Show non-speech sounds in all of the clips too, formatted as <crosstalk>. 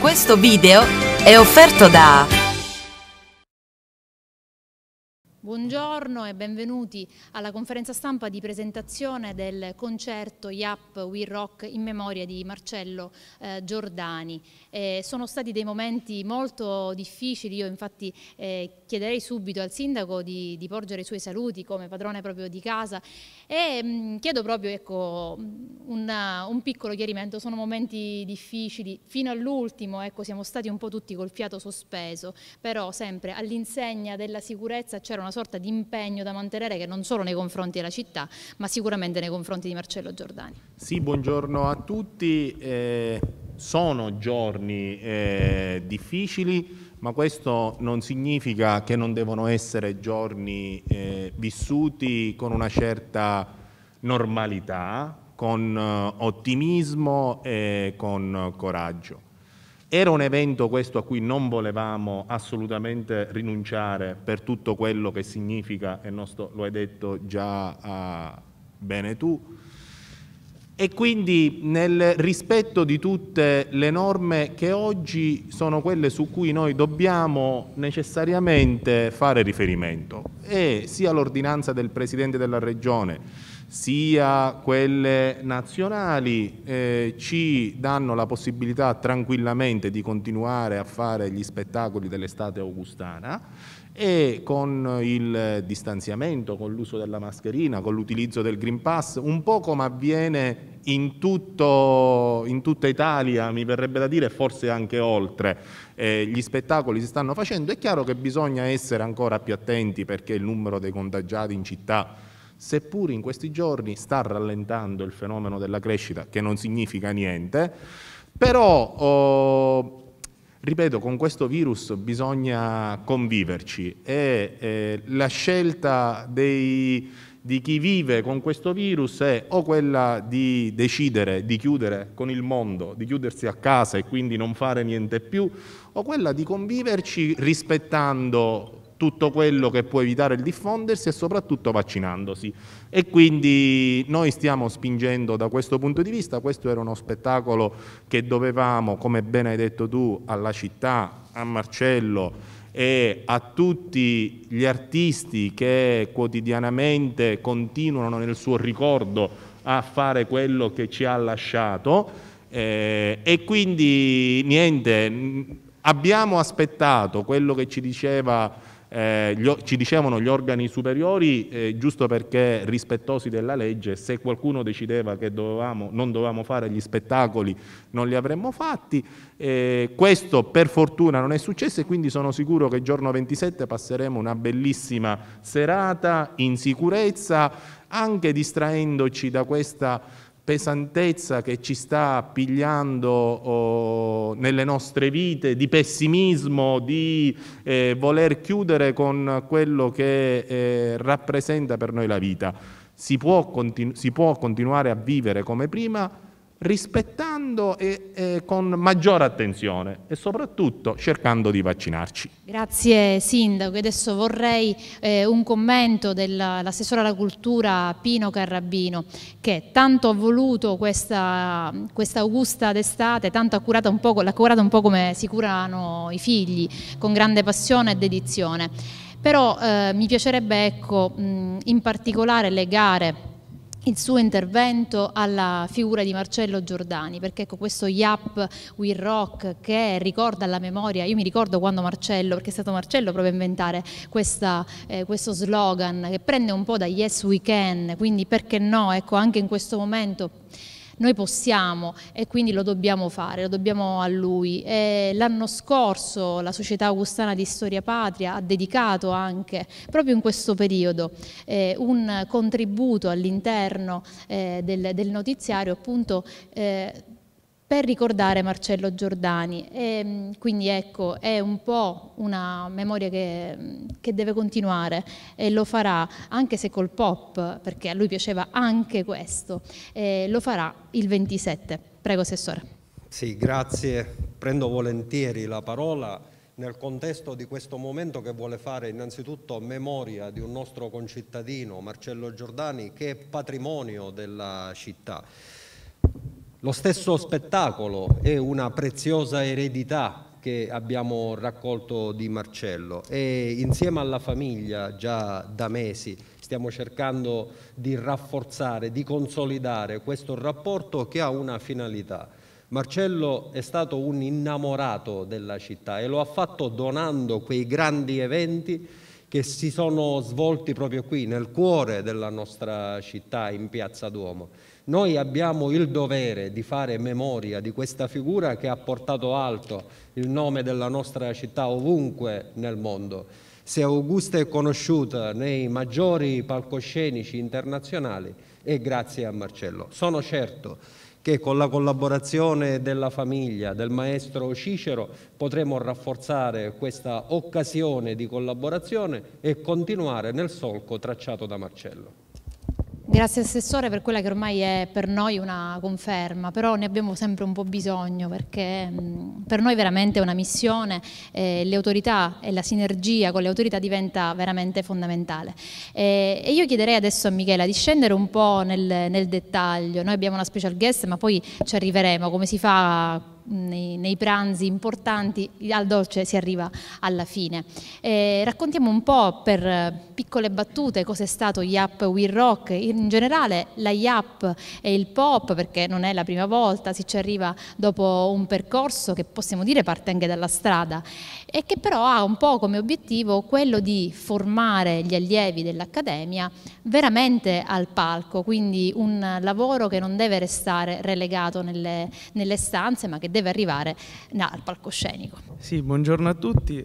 Questo video è offerto da Buongiorno e benvenuti alla conferenza stampa di presentazione del concerto IAP We Rock in memoria di Marcello eh, Giordani. Eh, sono stati dei momenti molto difficili, io infatti eh, chiederei subito al sindaco di, di, porgere i suoi saluti come padrone proprio di casa e mh, mm, chiedo proprio ecco, una, un piccolo chiarimento, sono momenti difficili, fino all'ultimo ecco, siamo stati un po' tutti col fiato sospeso, però sempre all'insegna della sicurezza c'era una una sorta di impegno da mantenere che non solo nei confronti della città, ma sicuramente nei confronti di Marcello Giordani. Sì, buongiorno a tutti. Eh, sono giorni eh, difficili, ma questo non significa che non devono essere giorni eh, vissuti con una certa normalità, con eh, ottimismo e con coraggio. Era un evento questo a cui non volevamo assolutamente rinunciare per tutto quello che significa, e nostro, lo hai detto già bene tu, e quindi nel rispetto di tutte le norme che oggi sono quelle su cui noi dobbiamo necessariamente fare riferimento, e sia l'ordinanza del Presidente della Regione, sia quelle nazionali eh, ci danno la possibilità tranquillamente di continuare a fare gli spettacoli dell'estate augustana e con il distanziamento, con l'uso della mascherina, con l'utilizzo del Green Pass, un po' come avviene in, tutto, in, tutta Italia, mi verrebbe da dire, forse anche oltre. Eh, gli spettacoli si stanno facendo, è chiaro che bisogna essere ancora più attenti perché il numero dei contagiati in città seppur in questi giorni sta rallentando il fenomeno della crescita, che non significa niente, però oh, ripeto, con questo virus bisogna conviverci e eh, la scelta dei, di chi vive con questo virus è o quella di decidere di chiudere con il mondo, di chiudersi a casa e quindi non fare niente più, o quella di conviverci rispettando tutto quello che può evitare il diffondersi e soprattutto vaccinandosi. E quindi noi stiamo spingendo da questo punto di vista, questo era uno spettacolo che dovevamo, come ben hai detto tu, alla città, a Marcello e a tutti gli artisti che quotidianamente continuano nel suo ricordo a fare quello che ci ha lasciato. Eh, e quindi niente, abbiamo aspettato quello che ci diceva eh, gli, ci dicevano gli organi superiori, eh, giusto perché rispettosi della legge, se qualcuno decideva che dovevamo, non dovevamo fare gli spettacoli non li avremmo fatti. Eh, questo per fortuna non è successo e quindi sono sicuro che il giorno 27 passeremo una bellissima serata in sicurezza, anche distraendoci da questa pesantezza che ci sta pigliando oh, nelle nostre vite, di pessimismo, di eh, voler chiudere con quello che eh, rappresenta per noi la vita. Si può, continu- si può continuare a vivere come prima, rispettando e, e, con maggiore attenzione e soprattutto cercando di vaccinarci. Grazie Sindaco, adesso vorrei eh, un commento dell'assessore alla cultura Pino Carrabino che tanto ha voluto questa, questa augusta d'estate, tanto ha curato un po', l'ha curata un po' come si curano i figli, con grande passione e dedizione. Però eh, mi piacerebbe ecco, mh, in particolare legare il suo intervento alla figura di Marcello Giordani, perché ecco questo Yap We Rock che ricorda la memoria, io mi ricordo quando Marcello, perché è stato Marcello proprio a inventare questa, eh, questo slogan che prende un po' da Yes We Can, quindi perché no, ecco anche in questo momento noi possiamo e quindi lo dobbiamo fare, lo dobbiamo a lui. l'anno scorso la Società Augustana di Storia Patria ha dedicato anche, proprio in questo periodo, eh, un contributo all'interno eh, del, del, notiziario appunto eh, per ricordare Marcello Giordani. E, mm, quindi ecco, è un po' una memoria che, mm, che, deve continuare e lo farà anche se col pop, perché a lui piaceva anche questo, e lo farà il 27. Prego, Assessore. Sì, grazie. Prendo volentieri la parola nel contesto di questo momento che vuole fare innanzitutto memoria di un nostro concittadino, Marcello Giordani, che è patrimonio della città. Lo stesso spettacolo è una preziosa eredità che abbiamo raccolto di Marcello e insieme alla famiglia già da mesi stiamo cercando di rafforzare, di consolidare questo rapporto che ha una finalità. Marcello è stato un innamorato della città e lo ha fatto donando quei grandi eventi che si sono svolti proprio qui, nel cuore della nostra città, in Piazza Duomo. Noi abbiamo il dovere di fare memoria di questa figura che ha portato alto il nome della nostra città ovunque nel mondo. Se Augusta è conosciuta nei maggiori palcoscenici internazionali è grazie a Marcello. Sono certo che con la collaborazione della famiglia, del maestro Cicero, potremo rafforzare questa occasione di collaborazione e continuare nel solco tracciato da Marcello. Grazie Assessore per quella che ormai è per noi una conferma, però ne abbiamo sempre un po' bisogno perché per noi veramente è una missione, eh, le autorità e la sinergia con le autorità diventa veramente fondamentale. Eh, e io chiederei adesso a Michela di scendere un po' nel, nel dettaglio, noi abbiamo una special guest ma poi ci arriveremo, come si fa nei, nei, pranzi importanti, al dolce si arriva alla fine. Eh, raccontiamo un po' per eh, piccole battute cos'è stato Yap We Rock, in generale la Yap e il pop, perché non è la prima volta, si ci arriva dopo un percorso che possiamo dire parte anche dalla strada e che però ha un po' come obiettivo quello di formare gli allievi dell'Accademia veramente al palco, quindi un lavoro che non deve restare relegato nelle, nelle stanze ma che deve arrivare al palcoscenico. Sì, buongiorno a tutti.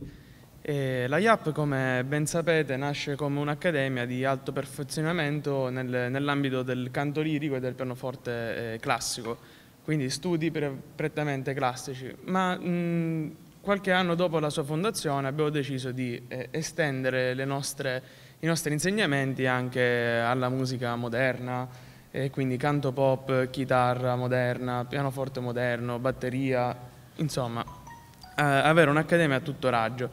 Eh, la IAP, come ben sapete, nasce come un'accademia di alto perfezionamento nel, nell'ambito del canto lirico e del pianoforte eh, classico, quindi studi pre prettamente classici. Ma mh, qualche anno dopo la sua fondazione abbiamo deciso di eh, estendere nostre, i nostri insegnamenti anche alla musica moderna, eh, quindi canto pop, chitarra moderna, pianoforte moderno, batteria, insomma, eh, avere un'accademia a tutto raggio.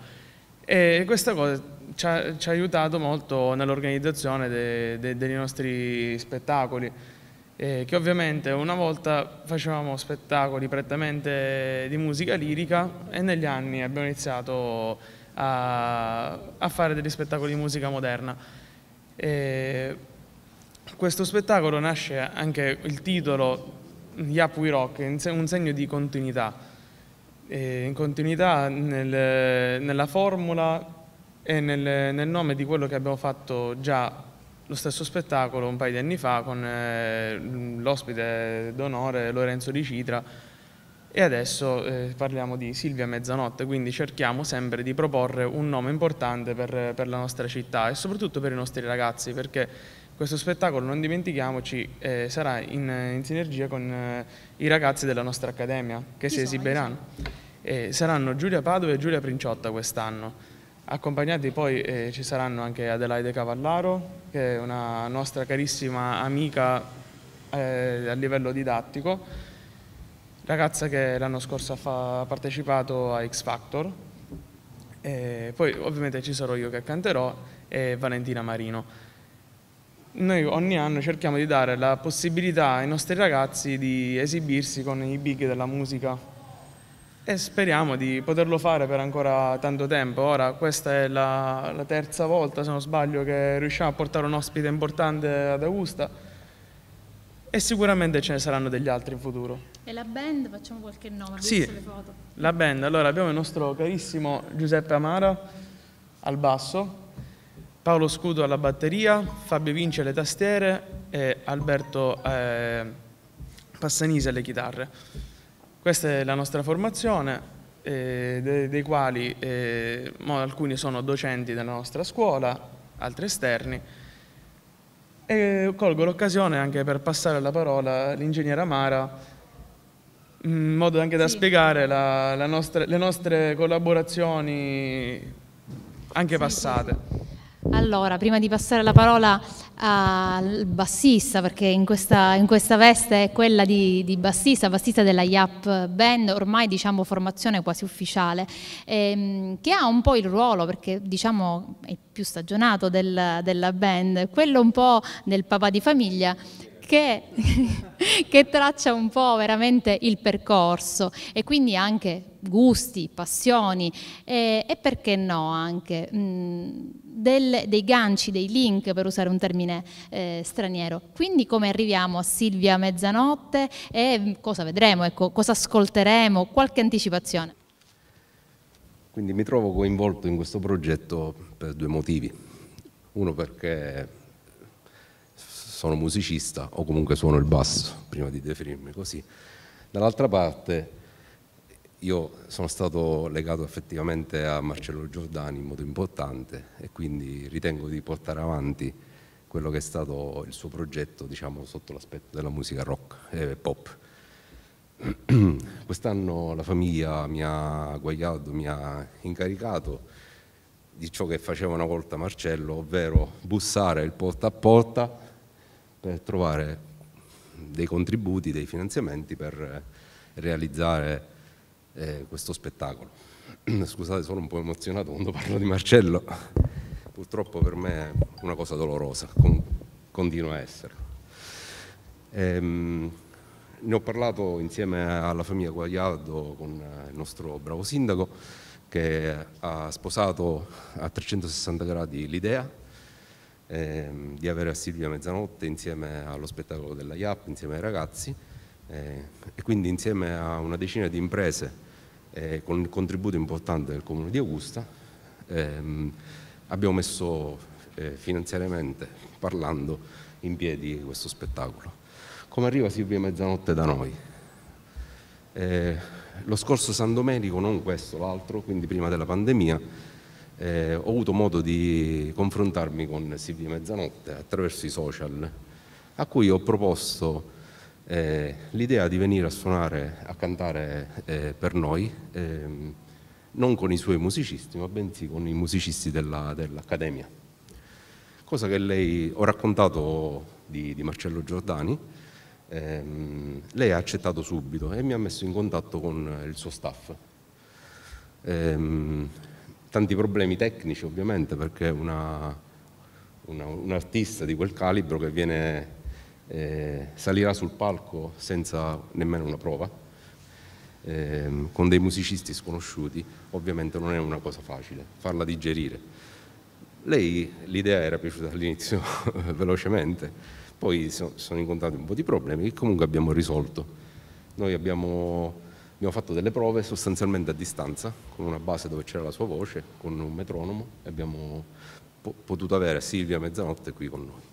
E questa cosa ci ha, ci ha aiutato molto nell'organizzazione de, de, dei nostri spettacoli, eh, che ovviamente una volta facevamo spettacoli prettamente di musica lirica e negli anni abbiamo iniziato a, a fare degli spettacoli di musica moderna. E, questo spettacolo nasce anche il titolo Yap We Rock, un segno di continuità, eh, in continuità nel, nella formula e nel, nel, nome di quello che abbiamo fatto già lo stesso spettacolo un paio di anni fa con eh, l'ospite d'onore Lorenzo Di Citra e adesso eh, parliamo di Silvia Mezzanotte, quindi cerchiamo sempre di proporre un nome importante per, per la nostra città e soprattutto per i nostri ragazzi perché questo spettacolo, non dimentichiamoci, eh, sarà in, in, sinergia con eh, i ragazzi della nostra accademia che chi si esibiranno. Eh, saranno Giulia Padova e Giulia Princiotta quest'anno. Accompagnati poi eh, ci saranno anche Adelaide Cavallaro, che è una nostra carissima amica eh, a livello didattico, ragazza che l'anno scorso ha partecipato a X Factor. E eh, poi ovviamente ci sarò io che canterò e Valentina Marino noi ogni anno cerchiamo di dare la possibilità ai nostri ragazzi di esibirsi con i big della musica e speriamo di poterlo fare per ancora tanto tempo. Ora questa è la, la terza volta, se non sbaglio, che riusciamo a portare un ospite importante ad Augusta e sicuramente ce ne saranno degli altri in futuro. E la band? Facciamo qualche nome? Sì, la band. Allora abbiamo il nostro carissimo Giuseppe Amara al basso, Paolo Scudo alla batteria, Fabio Vinci alle tastiere e Alberto eh, Passanisi alle chitarre. Questa è la nostra formazione, eh, dei, dei, quali eh, alcuni sono docenti della nostra scuola, altri esterni. E colgo l'occasione anche per passare la parola all'ingegnere Amara, in modo anche da sì. spiegare la, la nostre, le nostre collaborazioni anche sì, passate. Sì. Allora, prima di passare la parola al bassista, perché in questa, in questa veste è quella di, di, bassista, bassista della Yap Band, ormai diciamo formazione quasi ufficiale, ehm, che ha un po' il ruolo, perché diciamo è più stagionato del, della band, quello un po' del papà di famiglia, che, <laughs> che, traccia un po' veramente il percorso e quindi anche gusti, passioni e, eh, e perché no anche mh, mm, del, dei ganci, dei link, per usare un termine eh, straniero. Quindi come arriviamo a Silvia mezzanotte e mm, cosa vedremo, ecco, cosa ascolteremo, qualche anticipazione. Quindi mi trovo coinvolto in questo progetto per due motivi. Uno perché sono musicista o comunque suono il basso, prima di definirmi così. Dall'altra parte io sono stato legato effettivamente a Marcello Giordani in modo importante e quindi ritengo di portare avanti quello che è stato il suo progetto diciamo, sotto l'aspetto della musica rock e pop. <clears throat> Quest'anno la famiglia mi ha guagliato, mi ha incaricato di ciò che faceva una volta Marcello, ovvero bussare il porta a porta per trovare dei contributi, dei finanziamenti per realizzare eh, questo spettacolo. <clears throat> Scusate, sono un po' emozionato quando parlo di Marcello, purtroppo per me è una cosa dolorosa, con, continua a essere. Ehm, ne ho parlato insieme alla famiglia Guagliardo con eh, il nostro bravo sindaco che ha sposato a 360 gradi l'idea ehm, di avere a Silvia mezzanotte insieme allo spettacolo della IAP, insieme ai ragazzi eh, e quindi insieme a una decina di imprese eh, con il contributo importante del Comune di Augusta ehm, abbiamo messo eh, finanziariamente parlando in piedi questo spettacolo. Come arriva Silvia Mezzanotte da noi? Eh, lo scorso San Domenico, non questo, l'altro, quindi prima della pandemia, eh, ho avuto modo di confrontarmi con Silvia Mezzanotte attraverso i social, a cui ho proposto eh, l'idea di venire a suonare, a cantare eh, per noi, eh, non con i suoi musicisti, ma bensì con i musicisti della, dell'Accademia. Cosa che lei, ho raccontato di, di Marcello Giordani, ehm, lei ha accettato subito e mi ha messo in contatto con il suo staff. Ehm, tanti problemi tecnici ovviamente perché una, una, un artista di quel calibro che viene eh, salirà sul palco senza nemmeno una prova, eh, con dei musicisti sconosciuti, ovviamente non è una cosa facile farla digerire. Lei l'idea era piaciuta all'inizio <laughs> velocemente, poi so, sono incontrati un po' di problemi che comunque abbiamo risolto. Noi abbiamo, abbiamo fatto delle prove sostanzialmente a distanza, con una base dove c'era la sua voce, con un metronomo e abbiamo po- potuto avere Silvia mezzanotte qui con noi.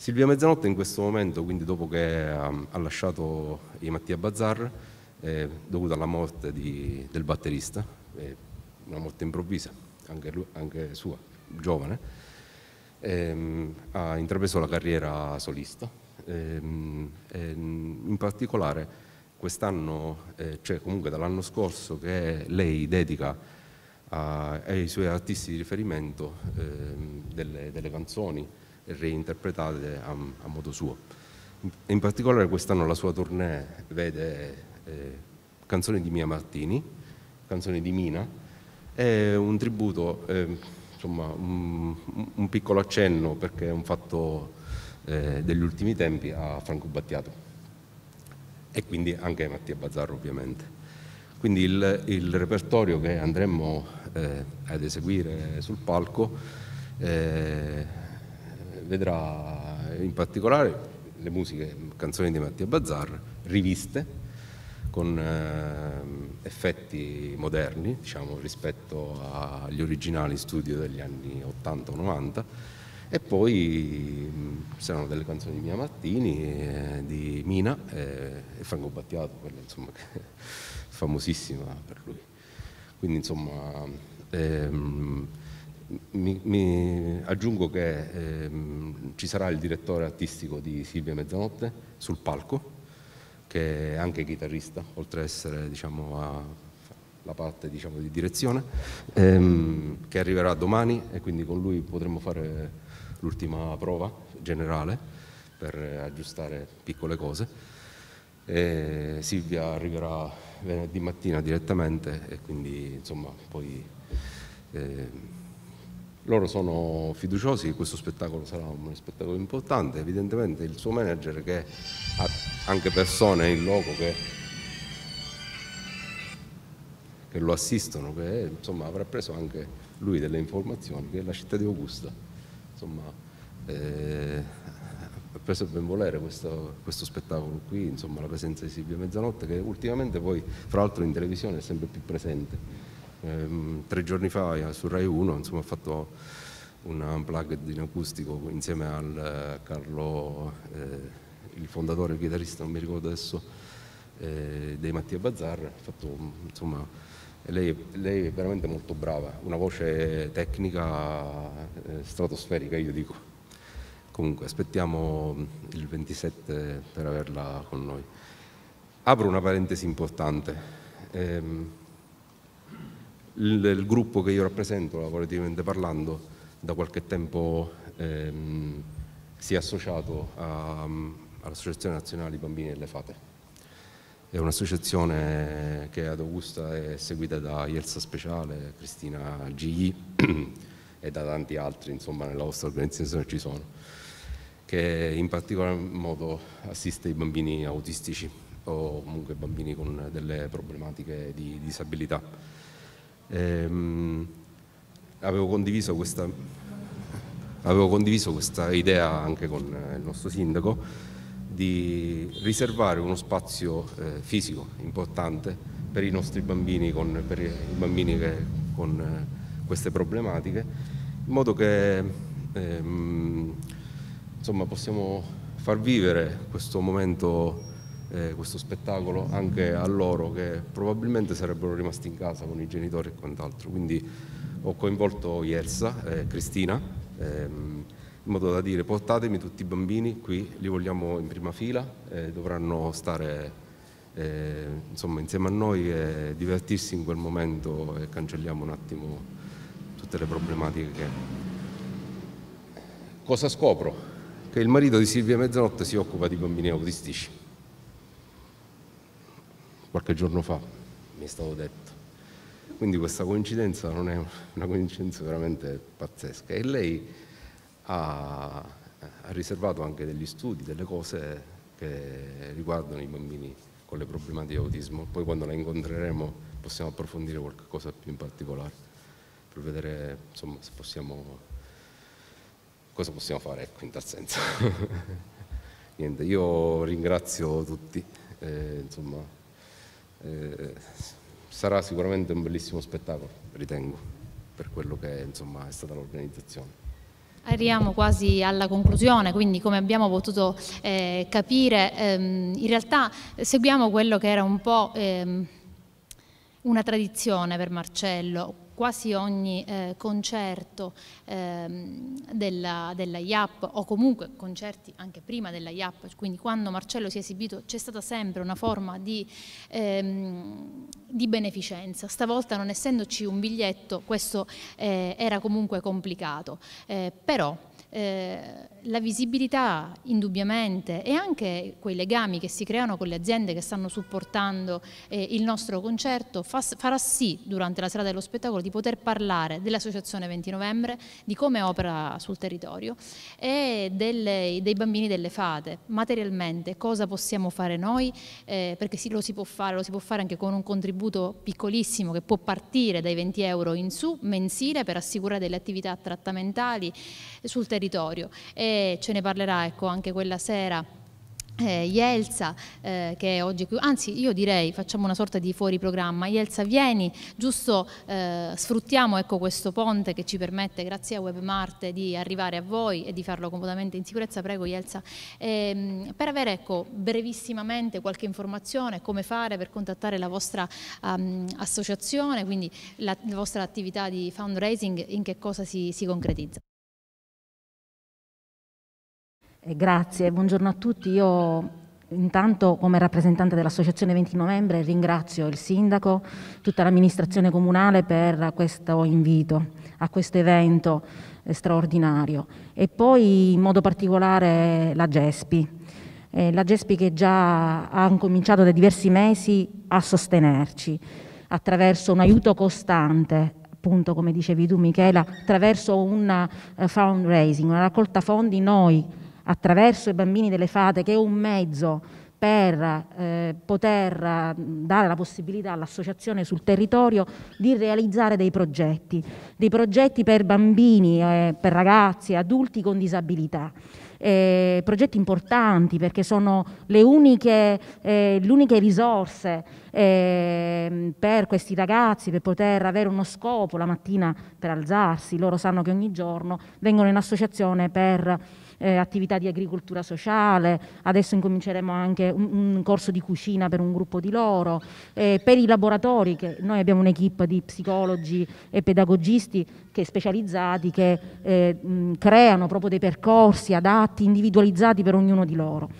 Silvia Mezzanotte in questo momento, quindi dopo che ehm, ha lasciato i Mattia Bazzar, eh, dovuta alla morte di, del batterista, eh, una morte improvvisa, anche, lui, anche sua, giovane, ehm, ha intrapreso la carriera solista. Ehm, ehm, in particolare quest'anno, eh, cioè comunque dall'anno scorso che lei dedica a, ai suoi artisti di riferimento ehm, delle, delle canzoni, reinterpretate a, a modo suo. In, in particolare quest'anno la sua tournée vede eh, canzoni di Mia Martini, canzoni di Mina, e un tributo, eh, insomma un, un, piccolo accenno perché è un fatto eh, degli ultimi tempi a Franco Battiato e quindi anche a Mattia Bazzarro ovviamente. Quindi il, il, repertorio che andremo eh, ad eseguire sul palco eh, vedrà in particolare le musiche, canzoni di Mattia Bazzar, riviste con eh, effetti moderni diciamo, rispetto agli originali studio degli anni 80-90 e poi mh, saranno delle canzoni di Mia Mattini, eh, di Mina eh, e Franco Battiato, quella insomma, <laughs> che è famosissima per lui. Quindi insomma... Ehm, mi, mi aggiungo che ehm, ci sarà il direttore artistico di Silvia Mezzanotte sul palco, che è anche chitarrista, oltre ad essere diciamo, a, la parte diciamo, di direzione, ehm, che arriverà domani e quindi con lui potremo fare l'ultima prova generale per aggiustare piccole cose. E Silvia arriverà venerdì mattina direttamente e quindi insomma poi... Ehm, loro sono fiduciosi che questo spettacolo sarà un spettacolo importante, evidentemente il suo manager che ha anche persone in loco che, che lo assistono, che insomma, avrà preso anche lui delle informazioni, che la città di Augusta insomma, eh, ha preso ben volere questo, questo, spettacolo qui, insomma, la presenza di Silvia Mezzanotte che ultimamente poi fra l'altro in televisione è sempre più presente Ehm, tre giorni fa eh, su Rai 1 insomma, ho fatto un unplugged in acustico insieme al eh, Carlo, eh, il fondatore, il chitarrista, non mi ricordo adesso, eh, dei Mattia Bazzar. Fatto, insomma, lei, lei, è veramente molto brava, una voce tecnica eh, stratosferica io dico. Comunque aspettiamo il 27 per averla con noi. Apro una parentesi importante. Ehm, il, il gruppo che io rappresento, lavorativamente parlando, da qualche tempo ehm, si è associato all'Associazione Nazionale Bambini delle Fate. È un'associazione che ad Augusta è seguita da Ielsa Speciale, Cristina Gigli <clears throat> e da tanti altri, insomma, nella vostra organizzazione ci sono, che in particolar modo assiste i bambini autistici o comunque bambini con delle problematiche di disabilità. Ehm, avevo, condiviso questa, avevo condiviso questa idea anche con eh, il nostro sindaco di riservare uno spazio eh, fisico importante per i nostri bambini, con, per i bambini che, con eh, queste problematiche, in modo che ehm, insomma, possiamo far vivere questo momento eh, questo spettacolo anche a loro che probabilmente sarebbero rimasti in casa con i genitori e quant'altro. Quindi ho coinvolto Iersa, eh, Cristina, ehm, in modo da dire portatemi tutti i bambini qui, li vogliamo in prima fila, eh, dovranno stare eh, insomma, insieme a noi e divertirsi in quel momento e cancelliamo un attimo tutte le problematiche che... Cosa scopro? Che il marito di Silvia Mezzanotte si occupa di bambini autistici qualche giorno fa, mi è stato detto. Quindi questa coincidenza non è una coincidenza veramente pazzesca. E lei ha, ha riservato anche degli studi, delle cose che riguardano i bambini con le problematiche di autismo. Poi quando la incontreremo possiamo approfondire qualche cosa più in particolare per vedere insomma, se possiamo, cosa possiamo fare ecco, in tal senso. <laughs> Niente, io ringrazio tutti. Eh, insomma, eh, sarà sicuramente un bellissimo spettacolo, ritengo, per quello che insomma, è stata l'organizzazione. Arriviamo quasi alla conclusione, quindi come abbiamo potuto eh, capire, ehm, in realtà seguiamo quello che era un po' ehm, una tradizione per Marcello, quasi ogni eh, concerto ehm, della, della IAP o comunque concerti anche prima della IAP, quindi quando Marcello si è esibito c'è stata sempre una forma di, ehm, di beneficenza. Stavolta non essendoci un biglietto questo eh, era comunque complicato, eh, però eh, la visibilità indubbiamente e anche quei legami che si creano con le aziende che stanno supportando eh, il nostro concerto fa, farà sì durante la sera dello spettacolo di poter parlare dell'associazione 20 novembre, di come opera sul territorio e delle, dei bambini delle fate, materialmente cosa possiamo fare noi, eh, perché sì, lo si può fare, lo si può fare anche con un contributo piccolissimo che può partire dai 20 euro in su mensile per assicurare delle attività trattamentali sul territorio territorio e ce ne parlerà ecco, anche quella sera eh, Ielsa, eh, che oggi qui, anzi io direi facciamo una sorta di fuori programma, Ielsa vieni, giusto eh, sfruttiamo ecco, questo ponte che ci permette grazie a Webmarte di arrivare a voi e di farlo comodamente in sicurezza, prego Ielsa, ehm, per avere ecco, brevissimamente qualche informazione, come fare per contattare la vostra um, associazione, quindi la, la, vostra attività di fundraising, in che cosa si, si concretizza. Eh, grazie, buongiorno a tutti. Io intanto come rappresentante dell'Associazione 20 novembre ringrazio il Sindaco, tutta l'amministrazione comunale per questo invito a questo evento eh, straordinario e poi in modo particolare la GESPI. Eh, la GESPI che già ha cominciato da diversi mesi a sostenerci attraverso un aiuto costante appunto come dicevi tu Michela, attraverso un uh, eh, fundraising, una raccolta fondi noi attraverso i bambini delle fate, che è un mezzo per eh, poter mm, dare la possibilità all'associazione sul territorio di realizzare dei progetti, dei progetti per bambini, eh, per ragazzi, adulti con disabilità. Eh, progetti importanti perché sono le uniche, eh, risorse eh, per questi ragazzi per poter avere uno scopo la mattina per alzarsi. Loro sanno che ogni giorno vengono in associazione per eh, attività di agricoltura sociale, adesso incominceremo anche un, un, corso di cucina per un gruppo di loro, eh, per i laboratori che noi abbiamo un'equipe di psicologi e pedagogisti che specializzati che eh, mh, creano proprio dei percorsi adatti, individualizzati per ognuno di loro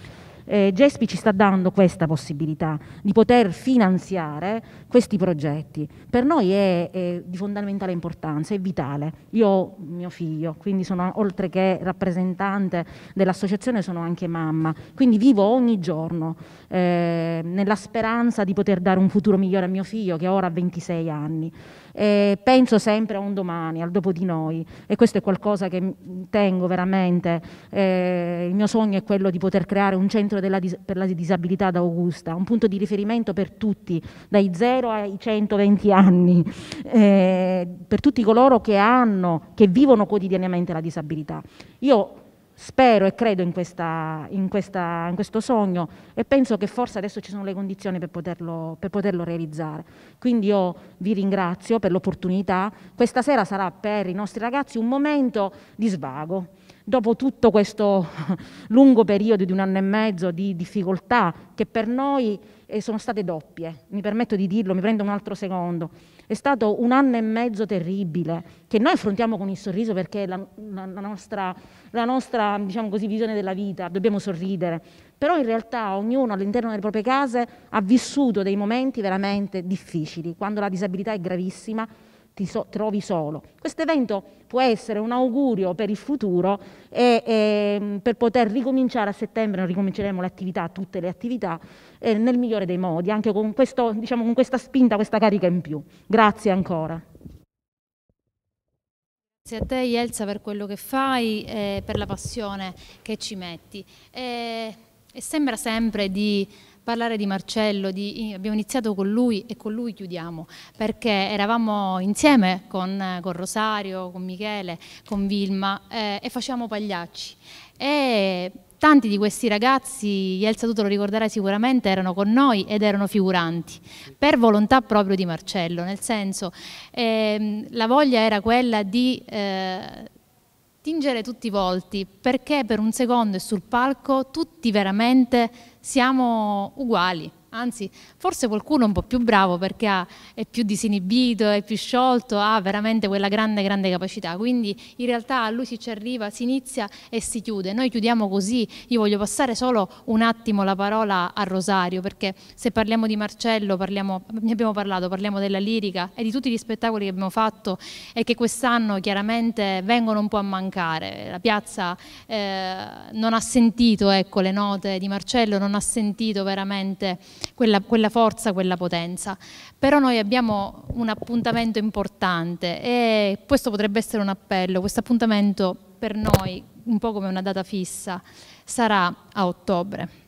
eh, Gespi ci sta dando questa possibilità di poter finanziare questi progetti. Per noi è, è di fondamentale importanza, è vitale. Io ho mio figlio, quindi sono oltre che rappresentante dell'associazione, sono anche mamma, quindi vivo ogni giorno eh, nella speranza di poter dare un futuro migliore a mio figlio che ora ha 26 anni. E penso sempre a un domani, al dopo di noi e questo è qualcosa che tengo veramente. Eh, il mio sogno è quello di poter creare un centro centro della, per la disabilità d'Augusta, un punto di riferimento per tutti, dai 0 ai 120 anni, eh, per tutti coloro che hanno, che vivono quotidianamente la disabilità. Io spero e credo in, questa, in, questa, in, questo sogno e penso che forse adesso ci sono le condizioni per poterlo, per poterlo realizzare. Quindi io vi ringrazio per l'opportunità. Questa sera sarà per i nostri ragazzi un momento di svago dopo tutto questo <laughs> lungo periodo di un anno e mezzo di difficoltà che per noi eh, sono state doppie, mi permetto di dirlo, mi prendo un altro secondo, è stato un anno e mezzo terribile che noi affrontiamo con il sorriso perché è la, la, la, nostra, la nostra diciamo così, visione della vita, dobbiamo sorridere, però in realtà ognuno all'interno delle proprie case ha vissuto dei momenti veramente difficili, quando la disabilità è gravissima ti so, trovi solo. Questo evento può essere un augurio per il futuro e, e ehm, per poter ricominciare a settembre, ricominceremo le attività, tutte le attività, eh, nel migliore dei modi, anche con, questo, diciamo, con questa spinta, questa carica in più. Grazie ancora. Grazie a te Elsa per quello che fai e per la passione che ci metti. E, e sembra sempre di parlare di Marcello, di, abbiamo iniziato con lui e con lui chiudiamo, perché eravamo insieme con, con Rosario, con Michele, con Vilma eh, e facevamo pagliacci. E tanti di questi ragazzi, Elsa tu te lo ricorderai sicuramente, erano con noi ed erano figuranti, per volontà proprio di Marcello, nel senso eh, la voglia era quella di... Eh, tingere tutti i volti perché per un secondo e sul palco tutti veramente siamo uguali anzi forse qualcuno un po' più bravo perché ha, è più disinibito, è più sciolto, ha veramente quella grande, grande capacità. Quindi in realtà a lui si ci arriva, si inizia e si chiude. Noi chiudiamo così, io voglio passare solo un attimo la parola a Rosario perché se parliamo di Marcello, parliamo, ne abbiamo parlato, parliamo della lirica e di tutti gli spettacoli che abbiamo fatto e che quest'anno chiaramente vengono un po' a mancare. La piazza eh, non ha sentito ecco, le note di Marcello, non ha sentito veramente quella, quella forza, quella potenza. Però noi abbiamo un appuntamento importante e questo potrebbe essere un appello, questo appuntamento per noi, un po' come una data fissa, sarà a ottobre.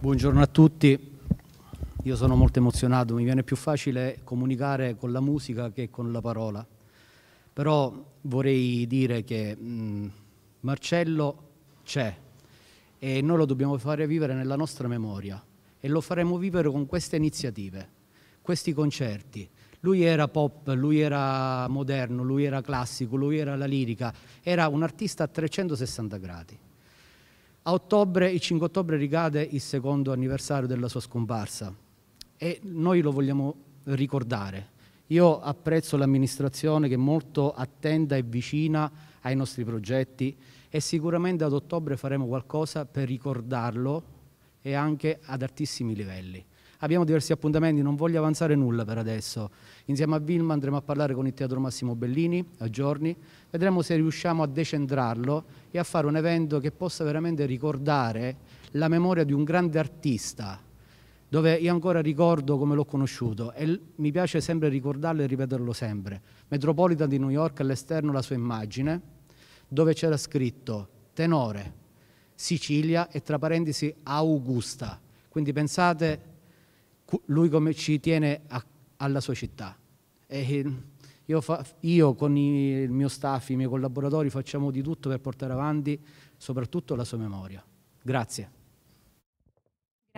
Buongiorno a tutti, io sono molto emozionato, mi viene più facile comunicare con la musica che con la parola, però vorrei dire che mh, mm, Marcello c'è e noi lo dobbiamo fare vivere nella nostra memoria e lo faremo vivere con queste iniziative, questi concerti. Lui era pop, lui era moderno, lui era classico, lui era la lirica, era un artista a 360 gradi. A ottobre, il 5 ottobre, ricade il secondo anniversario della sua scomparsa e noi lo vogliamo ricordare. Io apprezzo l'amministrazione che è molto attenta e vicina ai nostri progetti e sicuramente ad ottobre faremo qualcosa per ricordarlo e anche ad altissimi livelli. Abbiamo diversi appuntamenti, non voglio avanzare nulla per adesso. Insieme a Vilma andremo a parlare con il Teatro Massimo Bellini a giorni, vedremo se riusciamo a decentrarlo e a fare un evento che possa veramente ricordare la memoria di un grande artista, dove io ancora ricordo come l'ho conosciuto e mi piace sempre ricordarlo e ripeterlo sempre. Metropolitan di New York all'esterno la sua immagine, dove c'era scritto tenore, Sicilia e tra parentesi Augusta. Quindi pensate lui come ci tiene a, alla sua città. Ehm, io, fa, io, con il mio staff, i miei collaboratori facciamo di tutto per portare avanti soprattutto la sua memoria. Grazie.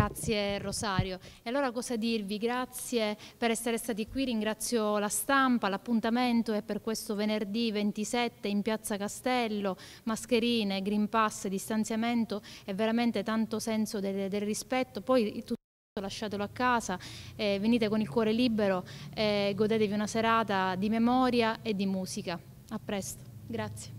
Grazie Rosario. E allora cosa dirvi? Grazie per essere stati qui, ringrazio la stampa, l'appuntamento è per questo venerdì 27 in Piazza Castello, mascherine, green pass, distanziamento e veramente tanto senso del, del rispetto. Poi, tutto lasciatelo a casa, eh, venite con il cuore libero, eh, godetevi una serata di memoria e di musica. A presto, grazie.